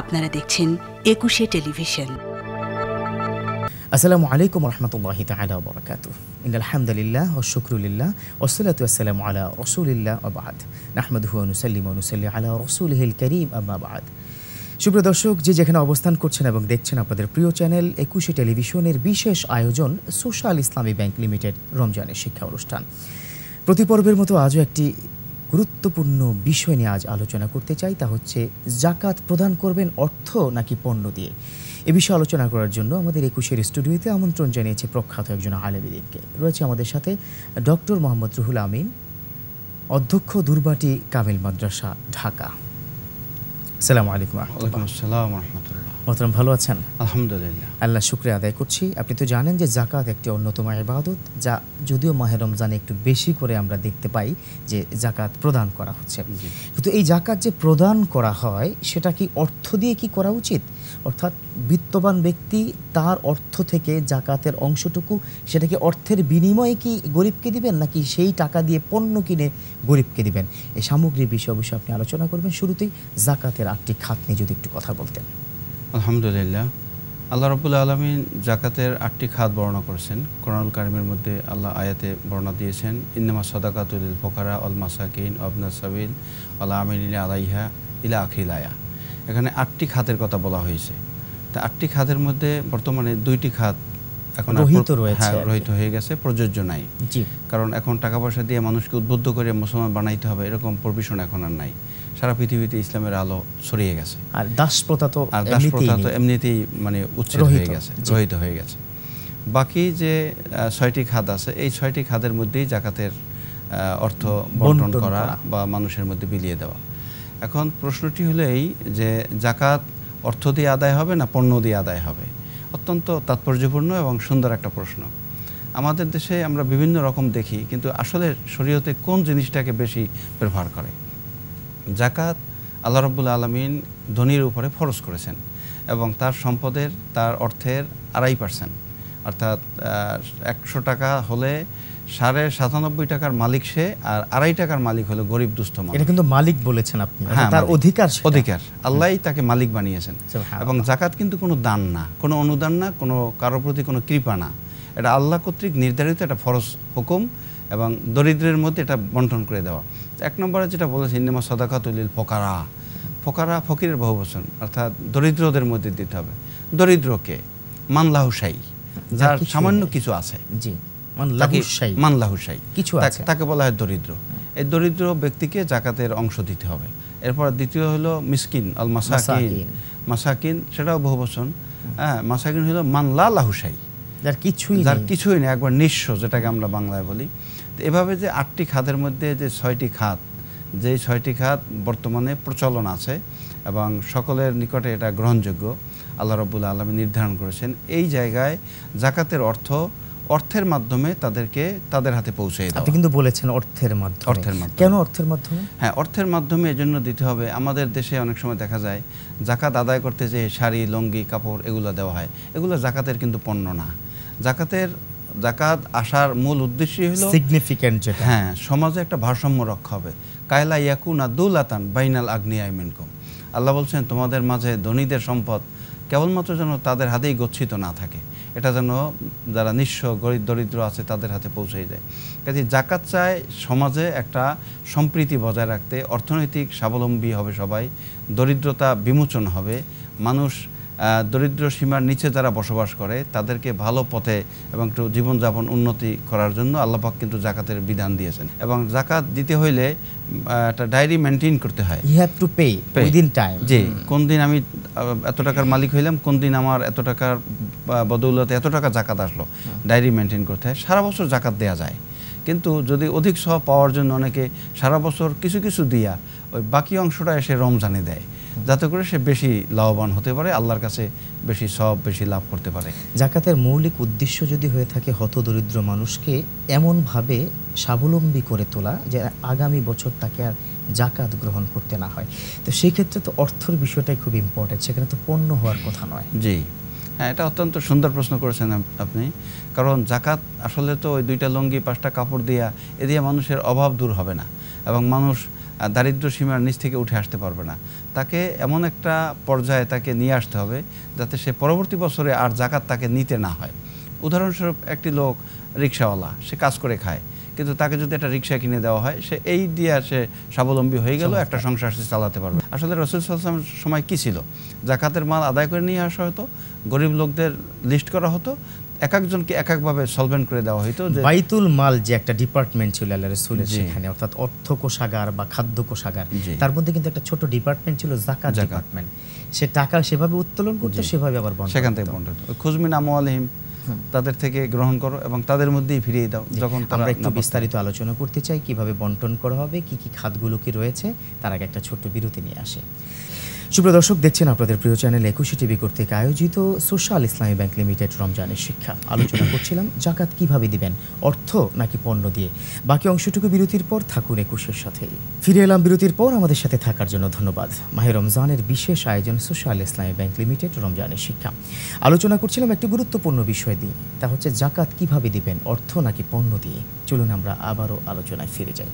আপনারা দেখছেন একুশে টেলিভিশন আসসালামু আলাইকুম রহমতুল্লাহ তালা বরকাত আলহামদুলিল্লাহ ও শুক্রুলিল্লাহ ওসলাত আসসালাম আলা রসুলিল্লাহ আবাদ নাহমদহু অনুসাল্লিম অনুসাল্লি আলা রসুলহিল করিম আবাদ সুপ্রিয় দর্শক যে যেখানে অবস্থান করছেন এবং দেখছেন আপনাদের প্রিয় চ্যানেল একুশে টেলিভিশনের বিশেষ আয়োজন সোশ্যাল ইসলামী ব্যাংক লিমিটেড রমজানের শিক্ষা অনুষ্ঠান প্রতি পর্বের মতো আজও একটি গুরুত্বপূর্ণ বিষয় নিয়ে আজ আলোচনা করতে চাই তা হচ্ছে জাকাত প্রদান করবেন অর্থ নাকি পণ্য দিয়ে এ বিষয়ে আলোচনা করার জন্য আমাদের একুশের স্টুডিওতে আমন্ত্রণ জানিয়েছে প্রখ্যাত একজন আলেবিদিনকে রয়েছে আমাদের সাথে ডক্টর মোহাম্মদ রুহুল আমিন অধ্যক্ষ দুর্বাটি কামিল মাদ্রাসা ঢাকা আসসালামু আলাইকুম ওয়ালাইকুম আসসালাম রহমতুল্লাহ মোহতরম ভালো আছেন আলহামদুলিল্লাহ আল্লাহ শুক্রিয়া আদায় করছি আপনি তো জানেন যে জাকাত একটি অন্যতম ইবাদত যা যদিও মাহে রমজানে একটু বেশি করে আমরা দেখতে পাই যে জাকাত প্রদান করা হচ্ছে কিন্তু এই জাকাত যে প্রদান করা হয় সেটা কি অর্থ দিয়ে কি করা উচিত অর্থাৎ বিত্তবান ব্যক্তি তার অর্থ থেকে জাকাতের অংশটুকু সেটা কি অর্থের বিনিময়ে কি গরিবকে দিবেন নাকি সেই টাকা দিয়ে পণ্য কিনে গরিবকে দিবেন এই সামগ্রী বিষয় অবশ্যই আপনি আলোচনা করবেন শুরুতেই জাকাতের আটটি খাত নিয়ে যদি একটু কথা বলতেন আলহামদুলিল্লাহ আল্লাহ রবুল্লা আলমিন জাকাতের আটটি খাত বর্ণনা করেছেন কোরআনুল কারিমের মধ্যে আল্লাহ আয়াতে বর্ণনা দিয়েছেন ইন্নামা সদাকাতুল ইল ফোকারা অল মাসাকিন অবনা সাবিল আল্লাহ আমিন ইলা আলাইহা ইলা আখিল আয়া এখানে আটটি খাতের কথা বলা হয়েছে তা আটটি খাতের মধ্যে বর্তমানে দুইটি খাত এখন রহিত রয়েছে হ্যাঁ, রহিত হয়ে গেছে প্রযোজ্য নাই কারণ এখন টাকা পয়সা দিয়ে মানুষকে উদ্বুদ্ধ করে মুসলমান বানাইতে হবে এরকম প্রভিশন এখন আর নাই সারা পৃথিবীতে ইসলামের আলো ছড়িয়ে গেছে আর দাসপ্রথা তো আর দাসপ্রথা তো এমনিতেই মানে উচ্ছেদ হয়ে গেছে রহিত হয়ে গেছে বাকি যে ছয়টি খাদ আছে এই ছয়টি খাদের মধ্যেই জাকাতের অর্থ বন্টন করা বা মানুষের মধ্যে বিলিয়ে দেওয়া এখন প্রশ্নটি হলো এই যে জাকাত অর্থ দিয়ে আদায় হবে না পণ্য দিয়ে আদায় হবে অত্যন্ত তাৎপর্যপূর্ণ এবং সুন্দর একটা প্রশ্ন আমাদের দেশে আমরা বিভিন্ন রকম দেখি কিন্তু আসলে শরীয়তে কোন জিনিসটাকে বেশি ব্যবহার করে জাকাত আল্লাহ রব্বুল আলমিন ধনির উপরে ফরজ করেছেন এবং তার সম্পদের তার অর্থের আড়াই পার্সেন্ট অর্থাৎ একশো টাকা হলে সাড়ে সাতানব্বই টাকার মালিক সে আর আড়াই টাকার মালিক হলো গরিব দুস্থ মানুষ এটা কিন্তু মালিক বলেছেন আপনি হ্যাঁ তার অধিকার অধিকার আল্লাহ তাকে মালিক বানিয়েছেন এবং জাকাত কিন্তু কোনো দান না কোনো অনুদান না কোনো কারোর প্রতি কোনো কৃপা না এটা আল্লাহ কর্তৃক নির্ধারিত একটা ফরজ হুকুম এবং দরিদ্রের মধ্যে এটা বন্টন করে দেওয়া এক নম্বরে যেটা বলেছে ইন্দিমা সদাকাতুলিল ফোকারা ফোকারা ফকিরের বহুবচন অর্থাৎ দরিদ্রদের মধ্যে দিতে হবে দরিদ্রকে মানলাহুসাই যার সামান্য কিছু আছে মানলাহুসাই কিছু তাকে বলা হয় দরিদ্র এই দরিদ্র ব্যক্তিকে জাকাতের অংশ দিতে হবে এরপর দ্বিতীয় হলো মিসকিন আল মাসাকিন মাসাকিন সেটাও বহুবচন হ্যাঁ মাসাকিন হলো মানলা লাহুসাই যার কিছুই যার কিছুই না একবার নিঃস্ব যেটাকে আমরা বাংলায় বলি এভাবে যে আটটি খাতের মধ্যে যে ছয়টি খাত যে ছয়টি খাত বর্তমানে প্রচলন আছে এবং সকলের নিকটে এটা গ্রহণযোগ্য আল্লাহ রবুল আলমী নির্ধারণ করেছেন এই জায়গায় জাকাতের অর্থ অর্থের মাধ্যমে তাদেরকে তাদের হাতে পৌঁছে দেওয়া আপনি কিন্তু বলেছেন অর্থের মাধ্যমে অর্থের মাধ্যমে কেন অর্থের মাধ্যমে হ্যাঁ অর্থের মাধ্যমে এজন্য দিতে হবে আমাদের দেশে অনেক সময় দেখা যায় জাকাত আদায় করতে যে শাড়ি লঙ্গি কাপড় এগুলো দেওয়া হয় এগুলো জাকাতের কিন্তু পণ্য না জাকাতের জাকাত আসার মূল উদ্দেশ্যই হলো সিগনিফিক্যান্ট যেটা হ্যাঁ সমাজে একটা ভারসাম্য রক্ষা হবে কায়লা ইয়াকুন আদুল আতান বাইনাল আগ্নি আইমিনকুম আল্লাহ বলছেন তোমাদের মাঝে ধনীদের সম্পদ কেবলমাত্র যেন তাদের হাতেই গচ্ছিত না থাকে এটা যেন যারা নিঃস্ব গরিব দরিদ্র আছে তাদের হাতে পৌঁছে যায় কাজে জাকাত চায় সমাজে একটা সম্প্রীতি বজায় রাখতে অর্থনৈতিক স্বাবলম্বী হবে সবাই দরিদ্রতা বিমোচন হবে মানুষ দরিদ্র সীমার নিচে যারা বসবাস করে তাদেরকে ভালো পথে এবং একটু জীবনযাপন উন্নতি করার জন্য আল্লাপাক কিন্তু জাকাতের বিধান দিয়েছেন এবং জাকাত দিতে হইলে একটা ডায়েরি মেনটেন করতে হয় you have to pay within time জি hmm. কোন দিন আমি এত টাকার মালিক হইলাম কোন দিন আমার এত টাকার বদৌলতে এত টাকা জাকাত আসলো hmm. ডায়েরি মেনটেন করতে হয় সারা বছর জাকাত দেওয়া যায় কিন্তু যদি অধিক সহ পাওয়ার জন্য অনেকে সারা বছর কিছু কিছু দিয়া ওই বাকি অংশটা এসে রমজানে দেয় যাতে করে সে বেশি লাভবান হতে পারে আল্লাহর কাছে বেশি সব বেশি লাভ করতে পারে জাকাতের মৌলিক উদ্দেশ্য যদি হয়ে থাকে হত দরিদ্র মানুষকে এমনভাবে স্বাবলম্বী করে তোলা যে আগামী বছর তাকে আর জাকাত গ্রহণ করতে না হয় তো সেই ক্ষেত্রে তো অর্থর বিষয়টাই খুব ইম্পর্টেন্ট সেখানে তো পণ্য হওয়ার কথা নয় জি হ্যাঁ এটা অত্যন্ত সুন্দর প্রশ্ন করেছেন আপনি কারণ জাকাত আসলে তো ওই দুইটা লঙ্গি পাঁচটা কাপড় দিয়া এ দিয়ে মানুষের অভাব দূর হবে না এবং মানুষ দারিদ্র সীমার নিচ থেকে উঠে আসতে পারবে না তাকে এমন একটা পর্যায়ে তাকে নিয়ে আসতে হবে যাতে সে পরবর্তী বছরে আর জাকাত তাকে নিতে না হয় উদাহরণস্বরূপ একটি লোক রিক্সাওয়ালা সে কাজ করে খায় কিন্তু তাকে যদি একটা রিক্সা কিনে দেওয়া হয় সে এই দিয়ে সে স্বাবলম্বী হয়ে গেল একটা সংসার সে চালাতে পারবে আসলে রসুল সাল্লামের সময় কি ছিল জাকাতের মাল আদায় করে নিয়ে আসা হতো গরিব লোকদের লিস্ট করা হতো এক একজনকে এক একভাবে সলভেন্ট করে দেওয়া হতো যে বাইতুল মাল যে একটা ডিপার্টমেন্ট ছিল আল্লাহ রসুলের সেখানে অর্থাৎ অর্থ কোষাগার বা খাদ্য কোষাগার তার মধ্যে কিন্তু একটা ছোট ডিপার্টমেন্ট ছিল জাকাত ডিপার্টমেন্ট সে টাকা সেভাবে উত্তোলন করতো সেভাবে আবার সেখান থেকে বন্ধ হতো খুজমিন আমওয়ালিহিম তাদের থেকে গ্রহণ করো এবং তাদের মধ্যেই ফিরিয়ে দাও যখন আমরা একটু বিস্তারিত আলোচনা করতে চাই কিভাবে বন্টন করা হবে কি কি খাতগুলো কি রয়েছে তার আগে একটা ছোট্ট বিরতি নিয়ে আসে সুপ্রিয় দর্শক দেখছেন আপনাদের প্রিয় চ্যানেল একুশে টিভি কর্তৃক আয়োজিত সোশ্যাল ইসলামী ব্যাংক লিমিটেড রমজানের শিক্ষা আলোচনা করছিলাম জাকাত কিভাবে দিবেন অর্থ নাকি পণ্য দিয়ে বাকি অংশটুকু বিরতির পর থাকুন একুশের সাথে ফিরে এলাম বিরতির পর আমাদের সাথে থাকার জন্য ধন্যবাদ মাহে রমজানের বিশেষ আয়োজন সোশ্যাল ইসলামী ব্যাংক লিমিটেড রমজানের শিক্ষা আলোচনা করছিলাম একটি গুরুত্বপূর্ণ বিষয় দিয়ে তা হচ্ছে জাকাত কিভাবে দিবেন অর্থ নাকি পণ্য দিয়ে চলুন আমরা আবারও আলোচনায় ফিরে যাই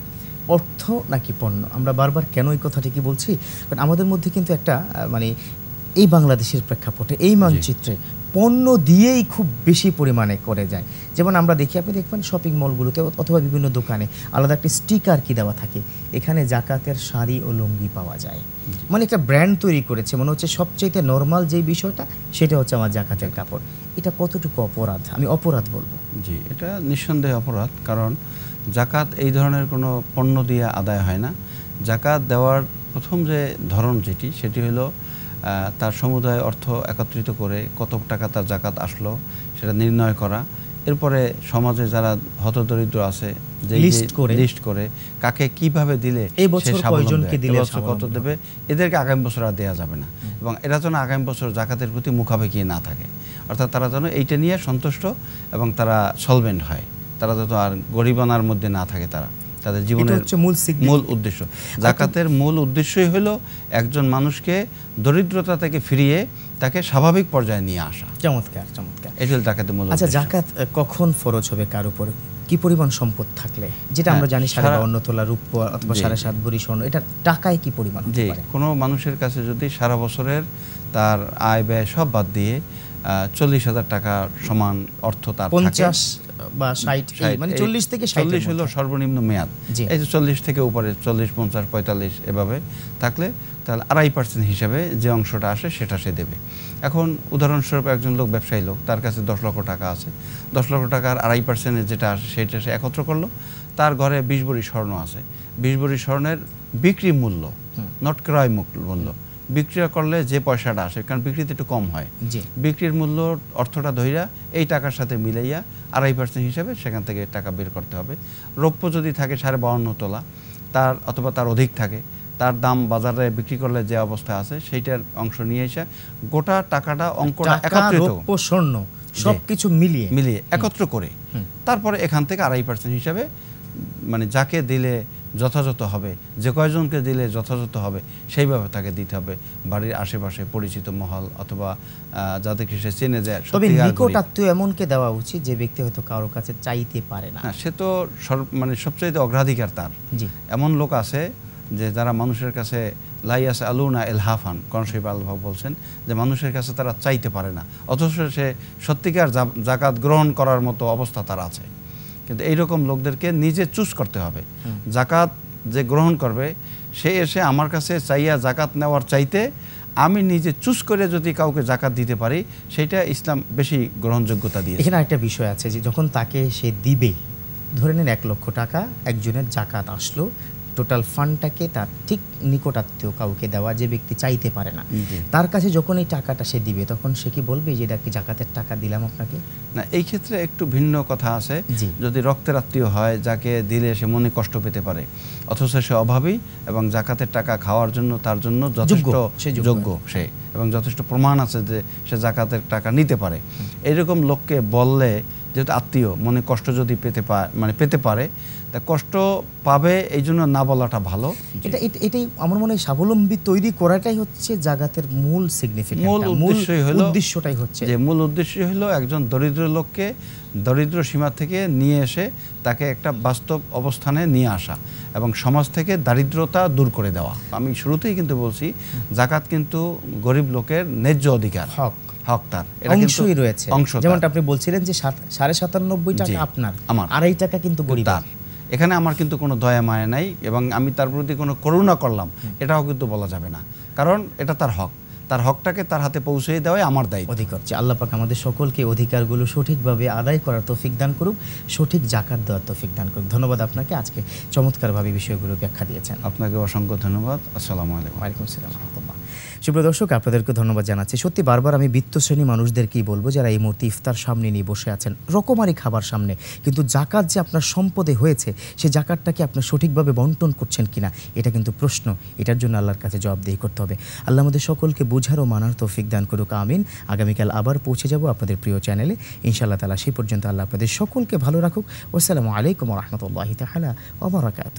অর্থ নাকি পণ্য আমরা বারবার কেন এই কথাটি বলছি কারণ আমাদের মধ্যে কিন্তু একটা মানে এই বাংলাদেশের প্রেক্ষাপটে এই মানচিত্রে পণ্য দিয়েই খুব বেশি পরিমাণে করে যায় যেমন আমরা দেখি আপনি দেখবেন শপিং মলগুলোতে অথবা বিভিন্ন দোকানে আলাদা একটা স্টিকার কি দেওয়া থাকে এখানে জাকাতের শাড়ি ও লুঙ্গি পাওয়া যায় মানে একটা ব্র্যান্ড তৈরি করেছে মনে হচ্ছে সবচেয়ে নর্মাল যে বিষয়টা সেটা হচ্ছে আমার জাকাতের কাপড় এটা কতটুকু অপরাধ আমি অপরাধ বলবো জি এটা নিঃসন্দেহে অপরাধ কারণ জাকাত এই ধরনের কোনো পণ্য দিয়ে আদায় হয় না জাকাত দেওয়ার প্রথম যে ধরন যেটি সেটি হলো তার সমুদায় অর্থ একত্রিত করে কত টাকা তার জাকাত আসলো সেটা নির্ণয় করা এরপরে সমাজে যারা হতদরিদ্র আছে যে লিস্ট করে কাকে কিভাবে দিলে কত দেবে এদেরকে আগামী বছর আর দেওয়া যাবে না এবং এরা যেন আগামী বছর জাকাতের প্রতি মুখাপেকি না থাকে অর্থাৎ তারা যেন এইটা নিয়ে সন্তুষ্ট এবং তারা সলভেন্ট হয় তারা যত আর গরিবানার মধ্যে না থাকে তারা তাদের জীবনের মূল উদ্দেশ্য আচ্ছা। জাকাতের মূল উদ্দেশ্যই হলো একজন মানুষকে দরিদ্রতা থেকে ফিরিয়ে তাকে স্বাভাবিক পর্যায়ে নিয়ে আসা চমৎকার চমৎকার এটি হল জাকাতের মূল আচ্ছা জাকাত কখন ফরজ হবে কার উপর কি পরিমাণ সম্পদ থাকলে যেটা হ্যাঁ, আমরা জানি সারা অন্য তোলা রূপ অথবা সারা সাত ভরি স্বর্ণ এটা টাকায় কি পরিমাণ জি কোনো মানুষের কাছে যদি সারা বছরের তার আয় ব্যয় সব বাদ দিয়ে চল্লিশ হাজার টাকা সমান অর্থ তার পঞ্চাশ বা ষাট মানে চল্লিশ থেকে চল্লিশ হলো সর্বনিম্ন মেয়াদ এই যে চল্লিশ থেকে উপরে চল্লিশ পঞ্চাশ পঁয়তাল্লিশ এভাবে থাকলে তাহলে আড়াই পার্সেন্ট হিসাবে যে অংশটা আসে সেটা সে দেবে এখন উদাহরণস্বরূপ একজন লোক ব্যবসায়ী লোক তার কাছে দশ লক্ষ টাকা আছে দশ লক্ষ টাকার আড়াই পার্সেন্ট যেটা আসে সেটা সে একত্র করলো তার ঘরে বিশ বড়ি স্বর্ণ আছে বিশ বড়ি স্বর্ণের বিক্রি মূল্য নট ক্রয় মূল্য বিক্রিয়া করলে যে পয়সাটা আসে কারণ বিক্রিতে একটু কম হয় বিক্রির মূল্য অর্থটা ধৈরা এই টাকার সাথে মিলাইয়া আড়াই পার্সেন্ট হিসাবে সেখান থেকে টাকা বের করতে হবে রৌপ্য যদি থাকে সাড়ে বাউন্ন তোলা তার অথবা তার অধিক থাকে তার দাম বাজারে বিক্রি করলে যে অবস্থা আছে সেইটার অংশ নিয়ে এসে গোটা টাকাটা অঙ্কটা একত্রিত স্বর্ণ সবকিছু মিলিয়ে মিলিয়ে একত্র করে তারপরে এখান থেকে আড়াই পার্সেন্ট হিসাবে মানে যাকে দিলে যথাযথ হবে যে কয়জনকে দিলে যথাযথ হবে সেইভাবে তাকে দিতে হবে বাড়ির আশেপাশে পরিচিত মহল অথবা যাদেরকে সে চেনে যায় এমনকে দেওয়া উচিত যে ব্যক্তি হয়তো কারোর কাছে চাইতে পারে না সে তো মানে সবচাইতে অগ্রাধিকার তার এমন লোক আছে যে যারা মানুষের কাছে লাইয়াস আলুনা এলহাফান কনসেপ আলভা বলছেন যে মানুষের কাছে তারা চাইতে পারে না অথচ সে সত্যিকার জাকাত গ্রহণ করার মতো অবস্থা তার আছে কিন্তু এইরকম লোকদেরকে নিজে চুজ করতে হবে জাকাত যে গ্রহণ করবে সে এসে আমার কাছে চাইয়া জাকাত নেওয়ার চাইতে আমি নিজে চুজ করে যদি কাউকে জাকাত দিতে পারি সেটা ইসলাম বেশি গ্রহণযোগ্যতা দিয়ে এখানে একটা বিষয় আছে যে যখন তাকে সে দিবে ধরে নিন এক লক্ষ টাকা একজনের জাকাত আসলো টোটাল ফান্ডটাকে তার ঠিক নিকটাত্মীয় কাউকে দেওয়া যে ব্যক্তি চাইতে পারে না তার কাছে যখন এই টাকাটা সে দিবে তখন সে কি বলবে যে এটা কি জাকাতের টাকা দিলাম আপনাকে না এই ক্ষেত্রে একটু ভিন্ন কথা আছে যদি রক্তের আত্মীয় হয় যাকে দিলে সে মনে কষ্ট পেতে পারে অথচ সে অভাবী এবং জাকাতের টাকা খাওয়ার জন্য তার জন্য যথেষ্ট যোগ্য সে এবং যথেষ্ট প্রমাণ আছে যে সে জাকাতের টাকা নিতে পারে এরকম লোককে বললে যেহেতু আত্মীয় মনে কষ্ট যদি পেতে পায় মানে পেতে পারে তা কষ্ট পাবে এই জন্য না বলাটা ভালো এটা এটাই আমার মনে হয় স্বাবলম্বী তৈরি করাটাই হচ্ছে জাগাতের মূল সিগনিফিকেন্ট মূল হলো উদ্দেশ্যটাই হচ্ছে যে মূল উদ্দেশ্য হলো একজন দরিদ্র লোককে দরিদ্র সীমা থেকে নিয়ে এসে তাকে একটা বাস্তব অবস্থানে নিয়ে আসা এবং সমাজ থেকে দারিদ্রতা দূর করে দেওয়া আমি শুরুতেই কিন্তু বলছি জাকাত কিন্তু গরিব লোকের ন্যায্য অধিকার হক হক তার অংশই রয়েছে যেমনটা আপনি বলছিলেন যে সাড়ে সাতানব্বই টাকা আপনার আমার আড়াই টাকা কিন্তু গরিব এখানে আমার কিন্তু কোনো দয়া মায়া নাই এবং আমি তার প্রতি কোনো করুণা করলাম এটাও কিন্তু বলা যাবে না কারণ এটা তার হক তার হকটাকে তার হাতে পৌঁছে দেওয়াই আমার দায়িত্ব অধিকার আল্লাহ পাক আমাদের সকলকে অধিকারগুলো সঠিকভাবে আদায় করার তৌফিক দান করুক সঠিক জাকাত দেওয়ার তৌফিক দান করুক ধন্যবাদ আপনাকে আজকে চমৎকারভাবে বিষয়গুলো ব্যাখ্যা দিয়েছেন আপনাকে অসংখ্য ধন্যবাদ আসসালামু আলাইকুম ওয়ালাইকুম আসসালাম সুপ্রিয় দর্শক আপনাদেরকে ধন্যবাদ জানাচ্ছি সত্যি বারবার আমি বৃত্তশ্রেণী মানুষদের মানুষদেরকেই বলবো যারা এই মুহূর্তে ইফতার সামনে নিয়ে বসে আছেন রকমারি খাবার সামনে কিন্তু জাকাত যে আপনার সম্পদে হয়েছে সে জাকাতটাকে আপনার সঠিকভাবে বন্টন করছেন কিনা এটা কিন্তু প্রশ্ন এটার জন্য আল্লাহর কাছে জবাবদেহি করতে হবে আল্লাহ আমাদের সকলকে বোঝার ও মানার তৌফিক দান করুক আমিন আগামীকাল আবার পৌঁছে যাব আপনাদের প্রিয় চ্যানেলে ইনশাআল্লাহ তালা সেই পর্যন্ত আল্লাহ আপনাদের সকলকে ভালো রাখুক আসসালামু আলাইকুম রহমতুল্লাহ তাহলে অবরাকাত